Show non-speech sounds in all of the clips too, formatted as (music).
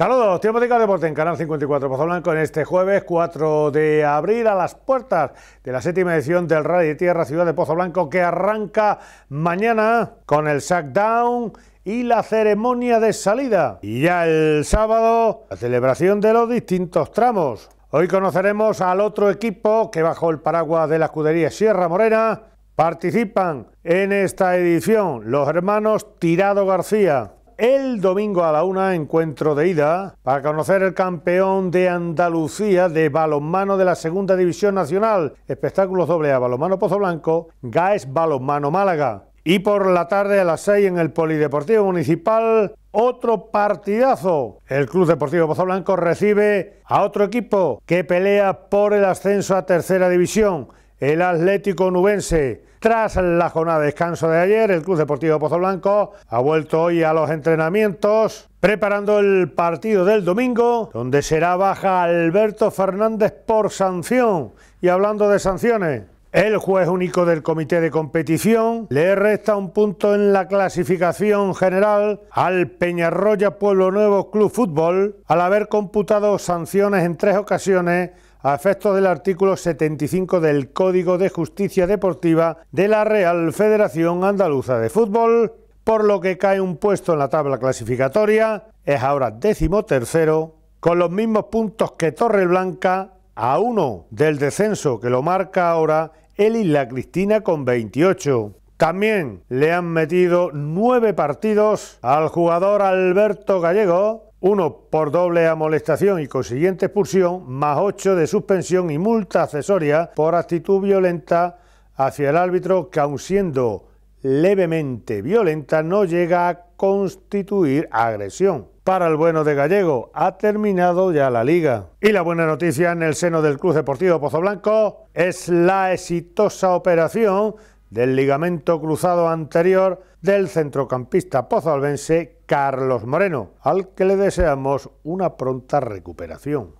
Saludos, tiempo de deporte en Canal 54 Pozo Blanco... en este jueves 4 de abril a las puertas de la séptima edición del Rally de Tierra Ciudad de Pozo Blanco que arranca mañana con el Sackdown y la ceremonia de salida. Y ya el sábado la celebración de los distintos tramos. Hoy conoceremos al otro equipo que bajo el paraguas de la escudería Sierra Morena participan en esta edición los hermanos Tirado García el domingo a la una, encuentro de ida, para conocer el campeón de Andalucía de balonmano de la Segunda División Nacional. Espectáculos doble A, balonmano Pozo Blanco, GAES Balonmano Málaga. Y por la tarde a las 6 en el Polideportivo Municipal, otro partidazo. El Club Deportivo Pozo Blanco recibe a otro equipo que pelea por el ascenso a Tercera División el Atlético Nubense. Tras la jornada de descanso de ayer, el Club Deportivo Pozo Blanco ha vuelto hoy a los entrenamientos preparando el partido del domingo, donde será baja Alberto Fernández por sanción. Y hablando de sanciones, el juez único del comité de competición le resta un punto en la clasificación general al Peñarroya Pueblo Nuevo Club Fútbol al haber computado sanciones en tres ocasiones a efectos del artículo 75 del Código de Justicia Deportiva de la Real Federación Andaluza de Fútbol, por lo que cae un puesto en la tabla clasificatoria, es ahora tercero, con los mismos puntos que Torreblanca, a uno del descenso que lo marca ahora el Isla Cristina con 28. También le han metido nueve partidos al jugador Alberto Gallego, uno por doble amolestación y consiguiente expulsión, más ocho de suspensión y multa accesoria por actitud violenta hacia el árbitro que aun siendo levemente violenta no llega a constituir agresión. Para el bueno de Gallego, ha terminado ya la liga. Y la buena noticia en el seno del Club Deportivo Pozo Blanco... es la exitosa operación del ligamento cruzado anterior del centrocampista pozoalbense Carlos Moreno, al que le deseamos una pronta recuperación.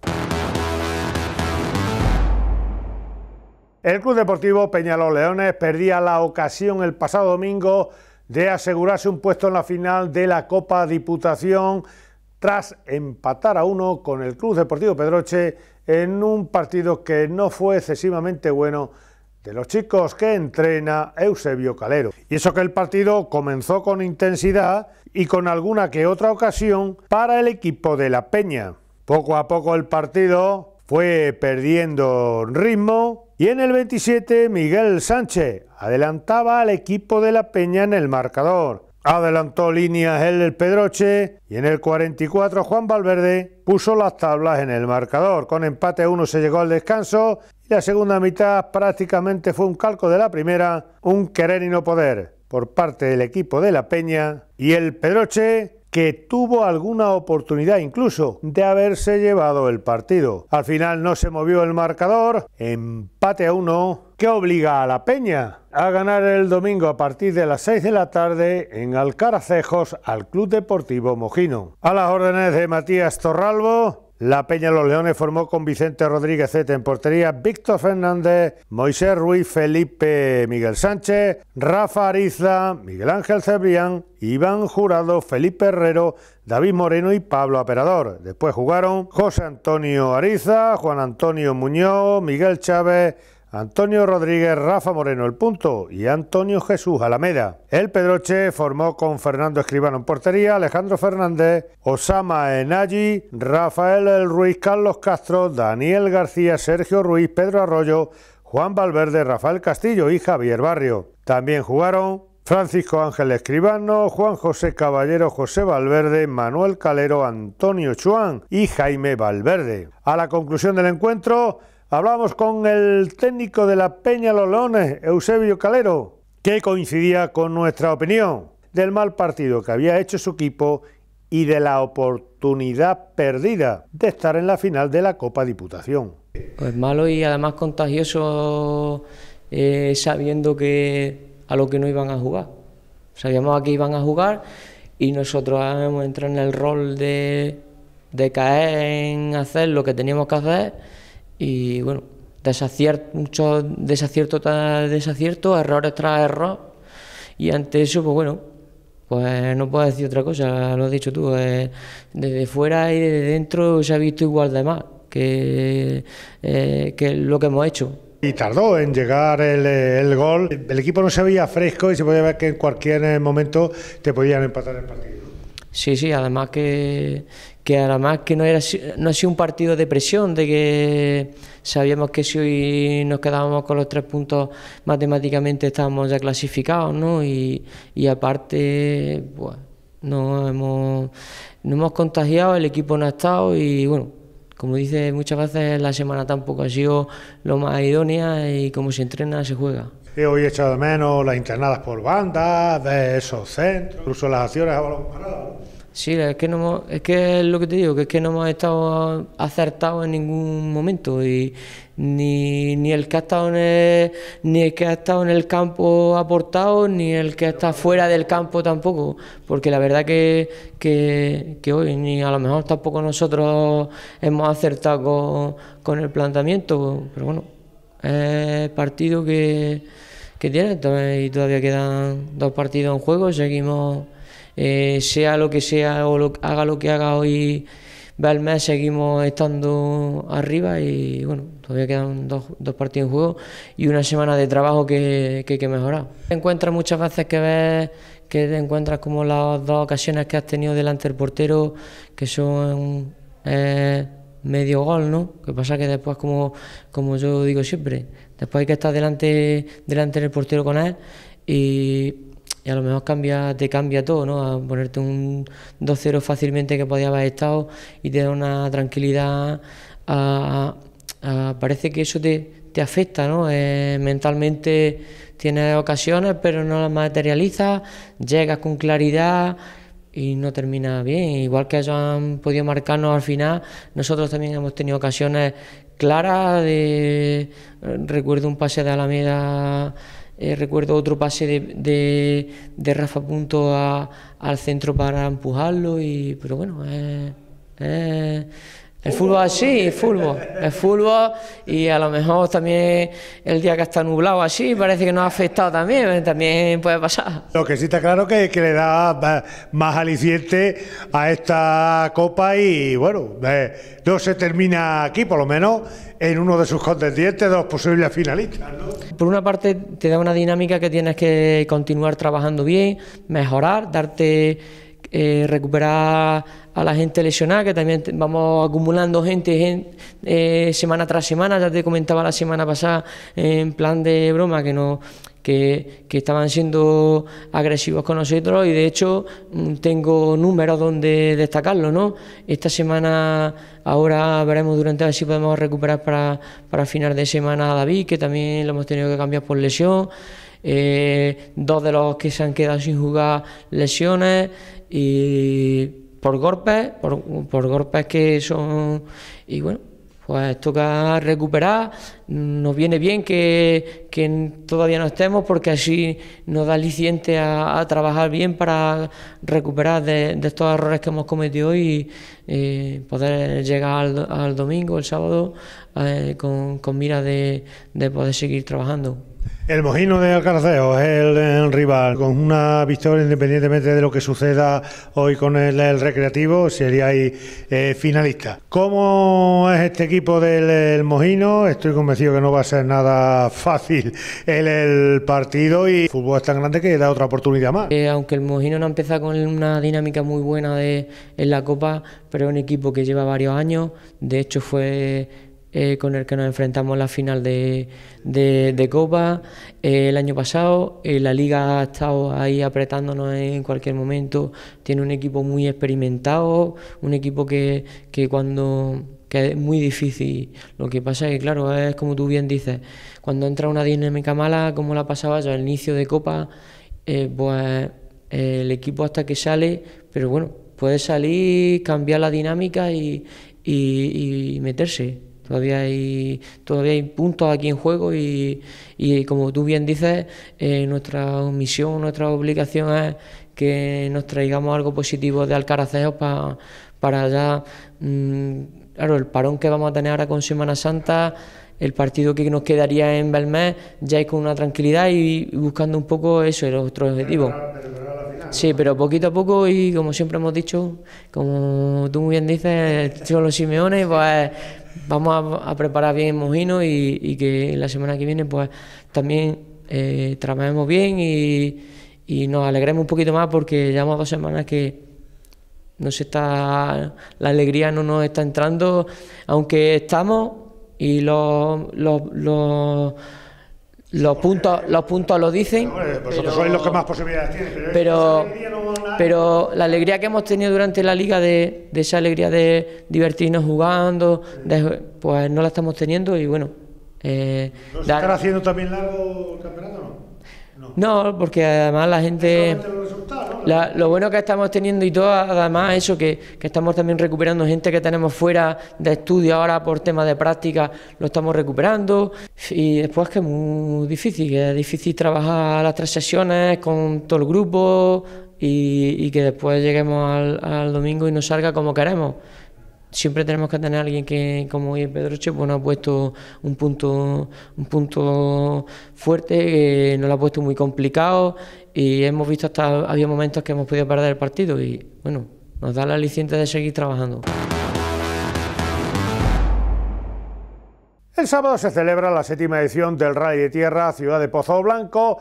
El Club Deportivo Peñalos Leones perdía la ocasión el pasado domingo de asegurarse un puesto en la final de la Copa Diputación tras empatar a uno con el Club Deportivo Pedroche en un partido que no fue excesivamente bueno de los chicos que entrena Eusebio Calero. Y eso que el partido comenzó con intensidad y con alguna que otra ocasión para el equipo de la Peña. Poco a poco el partido fue perdiendo ritmo y en el 27 Miguel Sánchez adelantaba al equipo de la Peña en el marcador. Adelantó líneas el Pedroche y en el 44 Juan Valverde puso las tablas en el marcador. Con empate a uno se llegó al descanso y la segunda mitad prácticamente fue un calco de la primera, un querer y no poder por parte del equipo de La Peña y el Pedroche que tuvo alguna oportunidad incluso de haberse llevado el partido. Al final no se movió el marcador, empate a uno que obliga a la Peña a ganar el domingo a partir de las 6 de la tarde en Alcaracejos al Club Deportivo Mojino. A las órdenes de Matías Torralbo, la Peña de los Leones formó con Vicente Rodríguez Zeta en portería, Víctor Fernández, Moisés Ruiz, Felipe Miguel Sánchez, Rafa Ariza, Miguel Ángel Cebrián, Iván Jurado, Felipe Herrero, David Moreno y Pablo Aperador. Después jugaron José Antonio Ariza, Juan Antonio Muñoz, Miguel Chávez, Antonio Rodríguez, Rafa Moreno, El Punto y Antonio Jesús Alameda. El Pedroche formó con Fernando Escribano en portería, Alejandro Fernández, Osama Enagi, Rafael El Ruiz, Carlos Castro, Daniel García, Sergio Ruiz, Pedro Arroyo, Juan Valverde, Rafael Castillo y Javier Barrio. También jugaron Francisco Ángel Escribano, Juan José Caballero, José Valverde, Manuel Calero, Antonio Chuán y Jaime Valverde. A la conclusión del encuentro, Hablamos con el técnico de la Peña Los Leones, Eusebio Calero, que coincidía con nuestra opinión del mal partido que había hecho su equipo y de la oportunidad perdida de estar en la final de la Copa Diputación. Pues malo y además contagioso eh, sabiendo que a lo que no iban a jugar. Sabíamos a qué iban a jugar y nosotros hemos entrado en el rol de, de caer en hacer lo que teníamos que hacer y bueno, desacierto, mucho desacierto tras desacierto, errores tras error. Y ante eso, pues bueno, pues no puedo decir otra cosa, lo has dicho tú. Eh, desde fuera y desde dentro se ha visto igual de mal que, eh, lo que hemos hecho. Y tardó en llegar el, eh, el, gol. El equipo no se veía fresco y se podía ver que en cualquier momento te podían empatar el partido. Sí, sí, además que, además que no era no ha sido un partido de presión, de que sabíamos que si hoy nos quedábamos con los tres puntos matemáticamente estábamos ya clasificados, ¿no? Y, aparte, pues no hemos, no hemos contagiado, el equipo no ha estado y bueno, como dice muchas veces la semana tampoco ha sido lo más idónea y como se entrena se juega. Hoy he echado de menos las internadas por bandas, de esos centros, incluso las acciones a balón parado. Sí, es que, no es que es lo que te digo, que es que no hemos estado acertados en ningún momento y ni, el que ha estado en el, ni el que ha estado en el campo ha aportado, ni el que está fuera del campo tampoco, porque la verdad que, que, hoy ni a lo mejor tampoco nosotros hemos acertado con, con el planteamiento, pero bueno eh, partido que, que tiene y todavía quedan dos partidos en juego. Seguimos, eh, sea lo que sea o haga lo que haga hoy mes seguimos estando arriba y bueno, todavía quedan dos, partidos en juego y una semana de trabajo que, que hay que mejorar. Te encuentras muchas veces que ves que te encuentras como las dos ocasiones que has tenido delante del portero, que son eh, medio gol, ¿no? Que pasa que después, como, como yo digo siempre, después hay que estar delante, delante del portero con él y, a lo mejor cambia, te cambia todo, ¿no? A ponerte un 2-0 fácilmente que podía haber estado y te da una tranquilidad. parece que eso te, afecta, ¿no? Eh, mentalmente tienes ocasiones, pero no las materializas, llegas con claridad y no termina bien. Igual que ellos han podido marcarnos al final, nosotros también hemos tenido ocasiones claras de... Recuerdo un pase de Alameda, eh, recuerdo otro pase de, de, Rafa Punto a, al centro para empujarlo, y, pero bueno, el fútbol así, el fútbol. El fútbol y a lo mejor también el día que está nublado así parece que nos ha afectado también, ¿eh? también puede pasar. Lo que sí está claro que, que le da más aliciente a esta copa y bueno, eh, no se termina aquí, por lo menos en uno de sus contendientes dos posibles finalistas. Por una parte te da una dinámica que tienes que continuar trabajando bien, mejorar, darte... Eh, recuperar a la gente lesionada, que también vamos acumulando gente, eh, semana tras semana, ya te comentaba la semana pasada en plan de broma que no que, estaban siendo agresivos con nosotros y de hecho mm, tengo números donde destacarlo, ¿no? Esta semana ahora veremos durante a ver si podemos recuperar para, para final de semana a David, que también lo hemos tenido que cambiar por lesión. Eh, dos de los que se han quedado sin jugar lesiones y por golpes, por, golpes que son... Y bueno, pues toca recuperar nos viene bien que, todavía no estemos porque así nos da aliciente a, trabajar bien para recuperar de, estos errores que hemos cometido y eh, poder llegar al, domingo, el sábado, eh, con, con, mira de, poder seguir trabajando. El Mojino de Alcarceo es el, rival. Con una victoria, independientemente de lo que suceda hoy con el, Recreativo, sería eh, finalista. ¿Cómo es este equipo del Mojino? Estoy convencido que no va a ser nada fácil el, el partido y el fútbol es tan grande que da otra oportunidad más. Eh, aunque el Mojino no empieza con una dinámica muy buena en la Copa, pero es un equipo que lleva varios años, de hecho fue eh, con el que nos enfrentamos en la final de, Copa eh, el año pasado. la liga ha estado ahí apretándonos en cualquier momento. Tiene un equipo muy experimentado, un equipo que, que cuando que es muy difícil. Lo que pasa es que, claro, es como tú bien dices, cuando entra una dinámica mala, como la pasaba yo al inicio de Copa, eh, pues el equipo hasta que sale, pero bueno, puede salir, cambiar la dinámica y, meterse. Todavía hay, todavía hay puntos aquí en juego y, y como tú bien dices, eh, nuestra misión, nuestra obligación es que nos traigamos algo positivo de Alcaraceos para para ya, mm, claro, el parón que vamos a tener ahora con Semana Santa, el partido que nos quedaría en Belmés, ya es con una tranquilidad y, buscando un poco eso, el otro objetivo. Sí, pero poquito a poco y como siempre hemos dicho, como tú muy bien dices, los simeones, pues vamos a, preparar bien Mojino y, que la semana que viene pues también eh, trabajemos bien y, y nos alegremos un poquito más porque llevamos dos semanas que no se está, la alegría no nos está entrando, aunque estamos y los, los, los, puntos, los puntos lo dicen. Pero, vosotros pero, sois los que más posibilidades tienen. Pero, la alegría que hemos tenido durante la liga, de, de esa alegría de divertirnos jugando, pues no la estamos teniendo y bueno. Eh, haciendo también largo campeonato no porque además la gente lo bueno que estamos teniendo y todo, además, eso que, estamos también recuperando gente que tenemos fuera de estudio ahora por temas de práctica, lo estamos recuperando. Y después que es muy difícil, que es difícil trabajar las tres sesiones con todo el grupo y, que después lleguemos al, domingo y nos salga como queremos. Siempre tenemos que tener a alguien que, como hoy Pedroche, pues nos ha puesto un punto, un punto fuerte, que nos lo ha puesto muy complicado y hemos visto hasta, había momentos que hemos podido perder el partido y bueno, nos da la licencia de seguir trabajando. El sábado se celebra la séptima edición del Rally de Tierra Ciudad de Pozo Blanco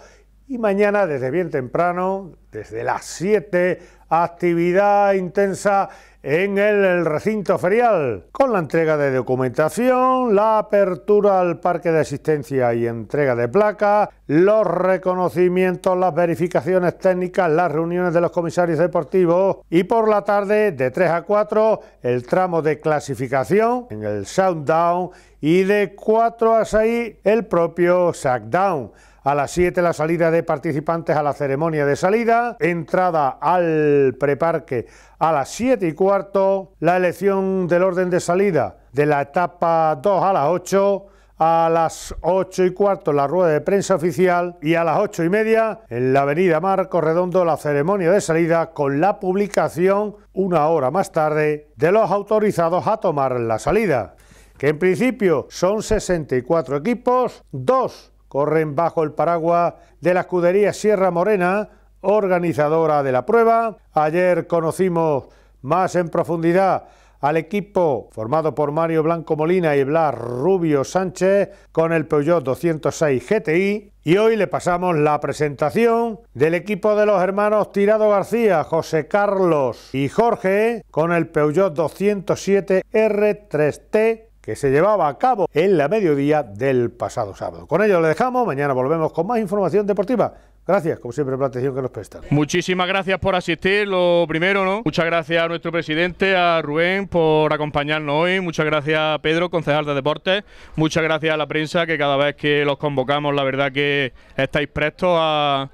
y mañana desde bien temprano, desde las 7, actividad intensa en el recinto ferial, con la entrega de documentación, la apertura al parque de asistencia y entrega de placas, los reconocimientos, las verificaciones técnicas, las reuniones de los comisarios deportivos y por la tarde de 3 a 4 el tramo de clasificación en el Sounddown y de 4 a 6 el propio Sackdown a las 7 la salida de participantes a la ceremonia de salida, entrada al preparque a las 7 y cuarto, la elección del orden de salida de la etapa 2 a las 8, a las 8 y cuarto la rueda de prensa oficial y a las 8 y media en la avenida Marco Redondo la ceremonia de salida con la publicación una hora más tarde de los autorizados a tomar la salida que en principio son 64 equipos, dos corren bajo el paraguas de la escudería Sierra Morena, organizadora de la prueba. Ayer conocimos más en profundidad al equipo formado por Mario Blanco Molina y Blas Rubio Sánchez con el Peugeot 206 GTI y hoy le pasamos la presentación del equipo de los hermanos Tirado García, José Carlos y Jorge con el Peugeot 207 R3T que se llevaba a cabo en la mediodía del pasado sábado. Con ello le dejamos, mañana volvemos con más información deportiva. Gracias, como siempre, por la atención que nos prestan. Muchísimas gracias por asistir. Lo primero, ¿no? Muchas gracias a nuestro presidente, a Rubén, por acompañarnos hoy. Muchas gracias a Pedro, concejal de deportes. Muchas gracias a la prensa, que cada vez que los convocamos, la verdad que estáis prestos a,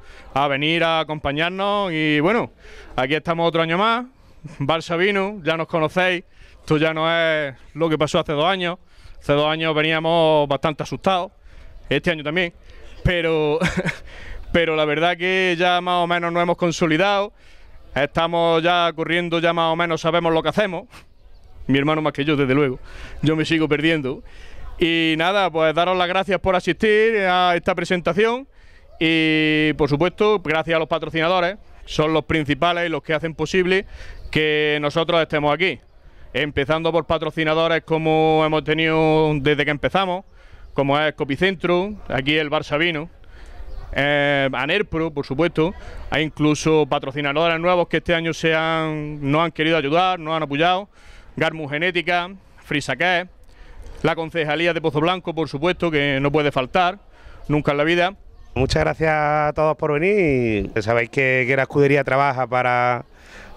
venir a acompañarnos. Y bueno, aquí estamos otro año más. Barça vino, ya nos conocéis. Esto ya no es lo que pasó hace dos años. Hace dos años veníamos bastante asustados, este año también, pero, (laughs) pero la verdad que ya más o menos nos hemos consolidado, estamos ya corriendo, ya más o menos sabemos lo que hacemos, mi hermano más que yo desde luego, yo me sigo perdiendo. Y nada, pues daros las gracias por asistir a esta presentación y por supuesto gracias a los patrocinadores, son los principales y los que hacen posible que nosotros estemos aquí empezando por patrocinadores como hemos tenido desde que empezamos, como es Copicentro, aquí el Bar Sabino, eh, Anerpro, por supuesto, hay incluso patrocinadores nuevos que este año se han, nos han querido ayudar, nos han apoyado, Garmus Genética, K, la Concejalía de Pozo Blanco, por supuesto, que no puede faltar, nunca en la vida. Muchas gracias a todos por venir. Sabéis que la escudería trabaja para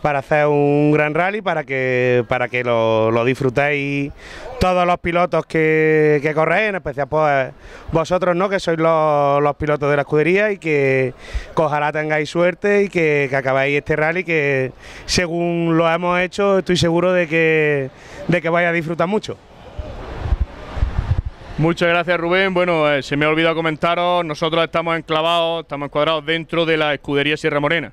para hacer un gran rally, para que, para que lo, lo disfrutéis todos los pilotos que, que corréis, en especial pues, vosotros no, que sois los, pilotos de la escudería y que, ojalá tengáis suerte y que, que, acabéis este rally que según lo hemos hecho estoy seguro de que, de que vais a disfrutar mucho. Muchas gracias Rubén. Bueno, eh, se me ha olvidado comentaros, nosotros estamos enclavados, estamos encuadrados dentro de la escudería Sierra Morena.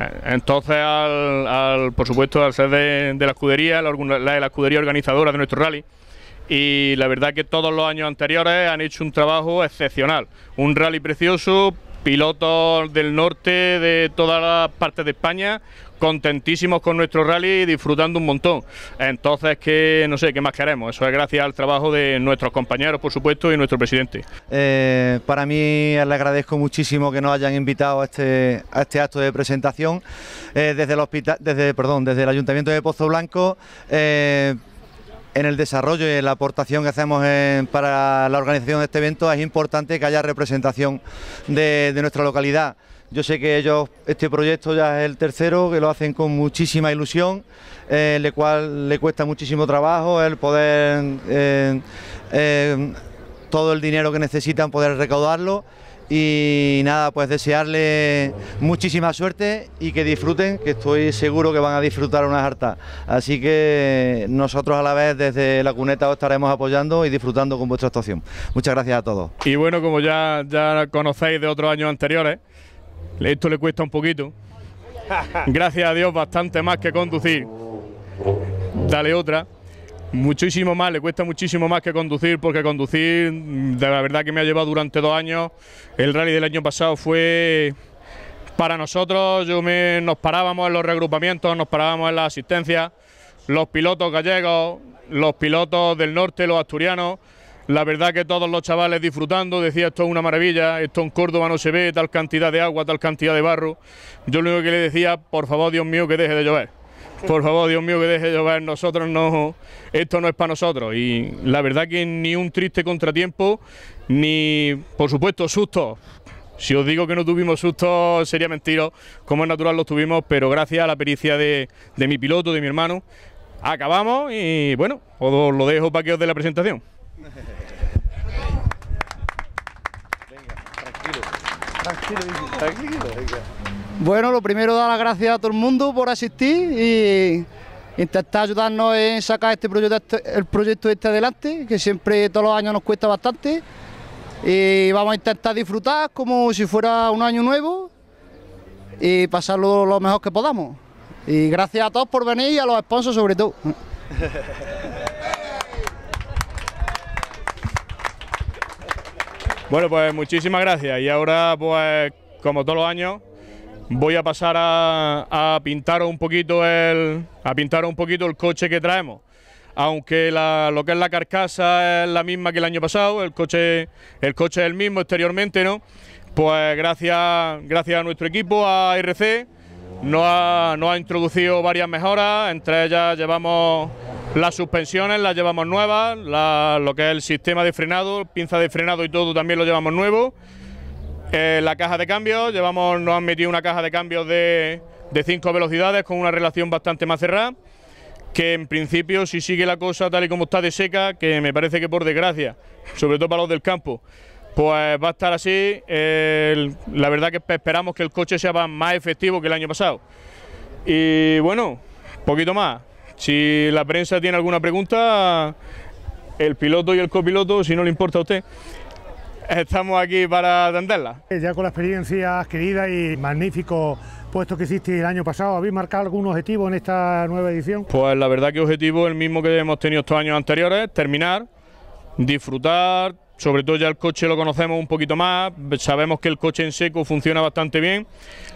Eh, entonces, al, por supuesto, al ser de, la escudería, la, de la, escudería organizadora de nuestro rally, y la verdad que todos los años anteriores han hecho un trabajo excepcional, un rally precioso, pilotos del norte, de todas las partes de España, contentísimos con nuestro rally y disfrutando un montón. Entonces, que no sé, ¿qué más queremos? Eso es gracias al trabajo de nuestros compañeros, por supuesto, y nuestro presidente. Eh, para mí, le agradezco muchísimo que nos hayan invitado a este, a este acto de presentación. Eh, desde, el hospital, desde, perdón, desde el Ayuntamiento de Pozo Blanco, eh, en el desarrollo y la aportación que hacemos para la organización de este evento es importante que haya representación de nuestra localidad. Yo sé que ellos, este proyecto ya es el tercero, que lo hacen con muchísima ilusión, ...el eh, le cual le cuesta muchísimo trabajo el poder, eh, eh, todo el dinero que necesitan poder recaudarlo y nada, pues desearles muchísima suerte y que disfruten, que estoy seguro que van a disfrutar unas hartas. Así que nosotros a la vez desde la cuneta os estaremos apoyando y disfrutando con vuestra actuación. Muchas gracias a todos. Y bueno, como ya, ya conocéis de otros años anteriores, esto le cuesta un poquito. Gracias a Dios, bastante más que conducir. Dale otra. Muchísimo más, le cuesta muchísimo más que conducir, porque conducir, mm, de la verdad que me ha llevado durante dos años. El rally del año pasado fue para nosotros, yo nos parábamos en los regrupamientos, nos parábamos en la asistencia, los pilotos gallegos, los pilotos del norte, los asturianos la verdad que todos los chavales disfrutando, decía esto es una maravilla, esto en Córdoba no se ve, tal cantidad de agua, tal cantidad de barro. Yo lo único que le decía, por favor, Dios mío, que deje de llover. Por favor, Dios mío, que deje de llover. Nosotros no, esto no es para nosotros. Y la verdad que ni un triste contratiempo, ni, por supuesto, susto. Si os digo que no tuvimos susto, sería mentira. Como es natural, los tuvimos, pero gracias a la pericia de, de mi piloto, de mi hermano, acabamos. Y bueno, os lo dejo para que os dé la presentación. Tranquilo, Bueno, lo primero dar las gracias a todo el mundo por asistir y intentar ayudarnos en sacar este proyecto, este, el proyecto este adelante, que siempre todos los años nos cuesta bastante. Y vamos a intentar disfrutar como si fuera un año nuevo y pasarlo lo mejor que podamos. Y gracias a todos por venir y a los sponsors sobre todo. (laughs) Bueno, pues muchísimas gracias. Y ahora, pues, como todos los años, voy a pasar a, pintaros pintar un poquito el. a pintar un poquito el coche que traemos. Aunque lo que es la carcasa es la misma que el año pasado, el coche, el coche es el mismo exteriormente, ¿no? Pues gracias, gracias a nuestro equipo, a IRC, ha, nos ha introducido varias mejoras, entre ellas llevamos las suspensiones las llevamos nuevas, lo que es el sistema de frenado, pinza de frenado y todo también lo llevamos nuevo. Eh, la caja de cambios, llevamos, nos han metido una caja de cambios de, de cinco velocidades con una relación bastante más cerrada, que en principio si sigue la cosa tal y como está de seca, que me parece que por desgracia, sobre todo para los del campo, pues va a estar así. Eh, la verdad que esperamos que el coche sea más efectivo que el año pasado. Y bueno, poquito más. Si la prensa tiene alguna pregunta, el piloto y el copiloto, si no le importa a usted, estamos aquí para atenderla. Eh, ya con la experiencia adquirida y magnífico puesto que hiciste el año pasado, ¿habéis marcado algún objetivo en esta nueva edición? Pues la verdad que objetivo es el mismo que hemos tenido estos años anteriores, terminar, disfrutar, sobre todo ya el coche lo conocemos un poquito más, sabemos que el coche en seco funciona bastante bien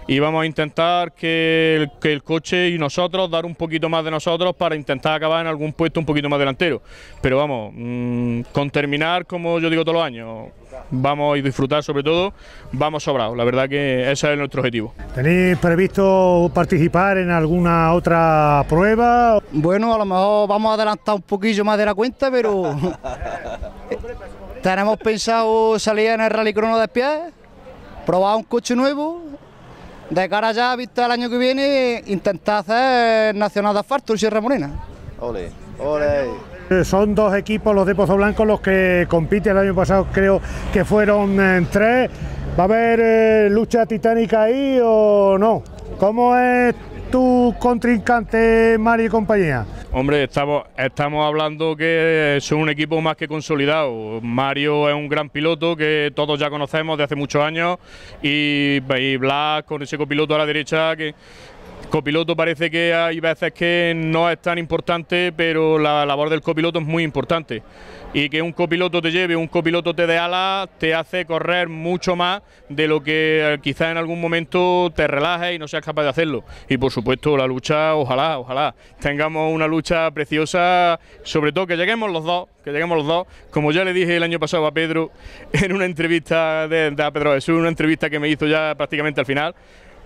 y vamos a intentar que el, coche y nosotros dar un poquito más de nosotros para intentar acabar en algún puesto un poquito más delantero. Pero vamos, mm, con terminar como yo digo todos los años, vamos a disfrutar sobre todo, vamos sobrados, la verdad que ese es nuestro objetivo. ¿Tenéis previsto participar en alguna otra prueba? Bueno, a lo mejor vamos a adelantar un poquillo más de la cuenta, pero... (laughs) Tenemos pensado salir en el Rally Crono de pie, probar un coche nuevo. De cara ya, a vista el año que viene, intentar hacer Nacional de Asfalto y Sierra Morena. Ole, ole. Eh, son dos equipos, los de Pozo Blanco, los que compiten. El año pasado creo que fueron eh, tres. ¿Va a haber eh, lucha titánica ahí o no? ¿Cómo es tu contrincante Mario y compañía? Hombre, estamos, estamos hablando que son un equipo más que consolidado. Mario es un gran piloto que todos ya conocemos de hace muchos años y, Blas con ese copiloto a la derecha que, Copiloto parece que hay veces que no es tan importante, pero la labor del copiloto es muy importante. Y que un copiloto te lleve, un copiloto te dé alas, te hace correr mucho más de lo que eh, quizás en algún momento te relajes y no seas capaz de hacerlo. Y por supuesto, la lucha, ojalá, ojalá tengamos una lucha preciosa, sobre todo que lleguemos los dos, que lleguemos los dos. Como ya le dije el año pasado a Pedro (laughs) en una entrevista de, Pedro Jesús, una entrevista que me hizo ya prácticamente al final,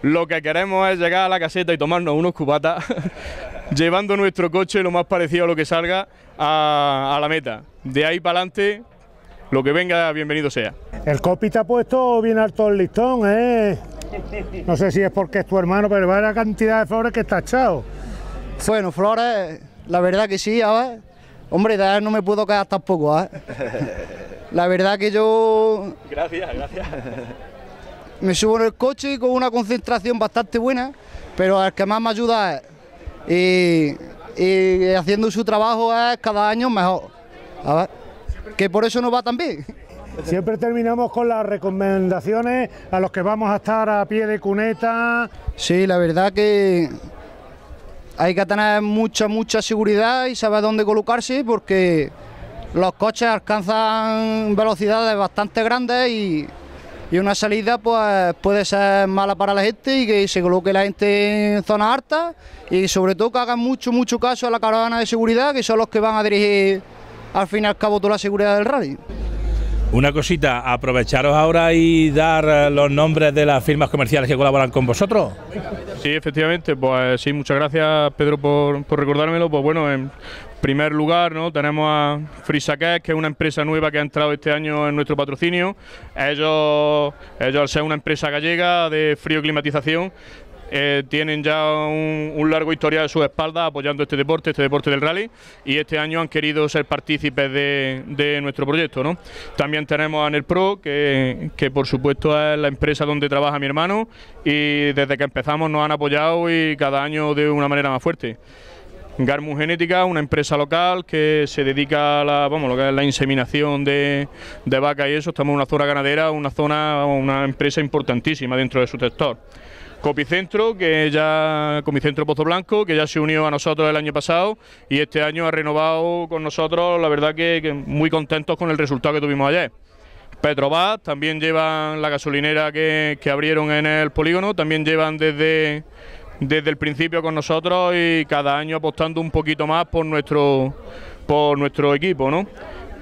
lo que queremos es llegar a la caseta y tomarnos unos cubatas, (laughs) llevando nuestro coche lo más parecido a lo que salga a, la meta. De ahí para adelante, lo que venga, bienvenido sea. El copi te ha puesto bien alto el listón, ¿eh? No sé si es porque es tu hermano, pero va la cantidad de flores que está echado. Bueno, flores, la verdad que sí, a Hombre, de no me puedo quedar tampoco, ¿eh? (laughs) La verdad que yo... Gracias, gracias me subo en el coche y con una concentración bastante buena, pero al que más me ayuda y, y haciendo su trabajo es cada año mejor. A ver, que por eso no va tan bien. Siempre terminamos con las recomendaciones a los que vamos a estar a pie de cuneta. Sí, la verdad que hay que tener mucha, mucha seguridad y saber dónde colocarse porque los coches alcanzan velocidades bastante grandes y y una salida pues puede ser mala para la gente y que se coloque la gente en zona altas y sobre todo que hagan mucho, mucho caso a la caravana de seguridad, que son los que van a dirigir al fin y al cabo toda la seguridad del rally. Una cosita, aprovecharos ahora y dar eh, los nombres de las firmas comerciales que colaboran con vosotros. Sí, efectivamente, pues sí, muchas gracias Pedro por, recordármelo. Pues bueno, en primer lugar ¿no? tenemos a Frisaque, que es una empresa nueva que ha entrado este año en nuestro patrocinio. Ellos, ellos al una empresa gallega de frío climatización, eh, tienen ya un, largo historial a su espalda apoyando este deporte, este deporte del rally, y este año han querido ser partícipes de, nuestro proyecto. ¿no? También tenemos a Nelpro, que, por supuesto es la empresa donde trabaja mi hermano, y desde que empezamos nos han apoyado y cada año de una manera más fuerte. ...Garmus Genética, una empresa local que se dedica a la, vamos, lo que es la inseminación de, de y eso. Estamos en una zona ganadera, una zona, una empresa importantísima dentro de su sector. Copicentro, que ya Comicentro Pozo Blanco, que ya se unió a nosotros el año pasado y este año ha renovado con nosotros, la verdad que, muy contentos con el resultado que tuvimos ayer. Petrobras, también llevan la gasolinera que, que abrieron en el polígono, también llevan desde, desde el principio con nosotros y cada año apostando un poquito más por nuestro, por nuestro equipo. ¿no?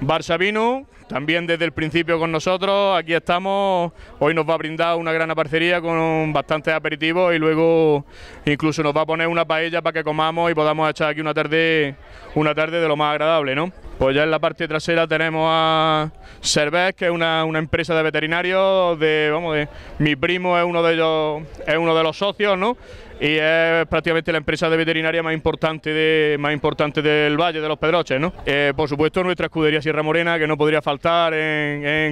Barça Vino, también desde el principio con nosotros. Aquí estamos. Hoy nos va a brindar una gran parcería con bastantes aperitivos y luego incluso nos va a poner una paella para que comamos y podamos echar aquí una tarde, una tarde de lo más agradable, ¿no? Pues ya en la parte trasera tenemos a Cervez, que es una, empresa de veterinarios, de, vamos, de, mi primo es uno de ellos, es uno de los socios, ¿no? y es prácticamente la empresa de veterinaria más importante, de, más importante del Valle de los Pedroches. ¿no? Eh, por supuesto, nuestra escudería Sierra Morena, que no podría faltar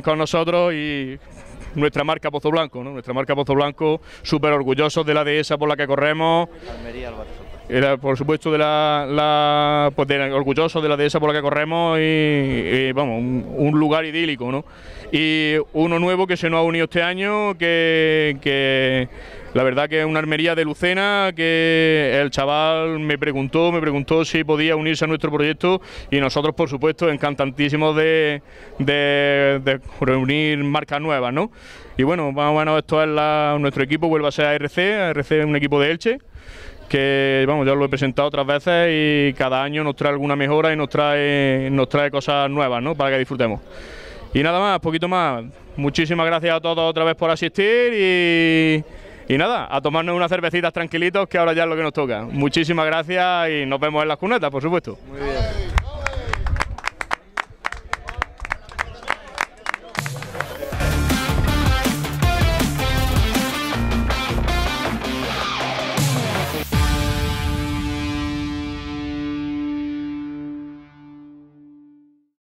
con nosotros y nuestra marca Pozo Blanco, ¿no? nuestra marca Pozo Blanco, súper orgullosos de la dehesa por la que corremos. Almería, era, por supuesto de la, pues, de, orgulloso de la dehesa por la que corremos y, vamos un, un lugar idílico no y uno nuevo que se nos ha unido este año, que, la verdad que es una armería de Lucena que el chaval me preguntó, me preguntó si podía unirse a nuestro proyecto y nosotros por supuesto encantantísimos de, reunir marcas nuevas, ¿no? Y bueno, más o menos esto es nuestro equipo, vuelve a ser ARC, ARC es un equipo de Elche que vamos, ya lo he presentado otras veces y cada año nos trae alguna mejora y nos trae, nos trae cosas nuevas, ¿no? Para que disfrutemos. Y nada más, poquito más. Muchísimas gracias a todos otra vez por asistir y, nada, a tomarnos unas cervecitas tranquilitos que ahora ya es lo que nos toca. Muchísimas gracias y nos vemos en las cunetas, por supuesto. Muy bien.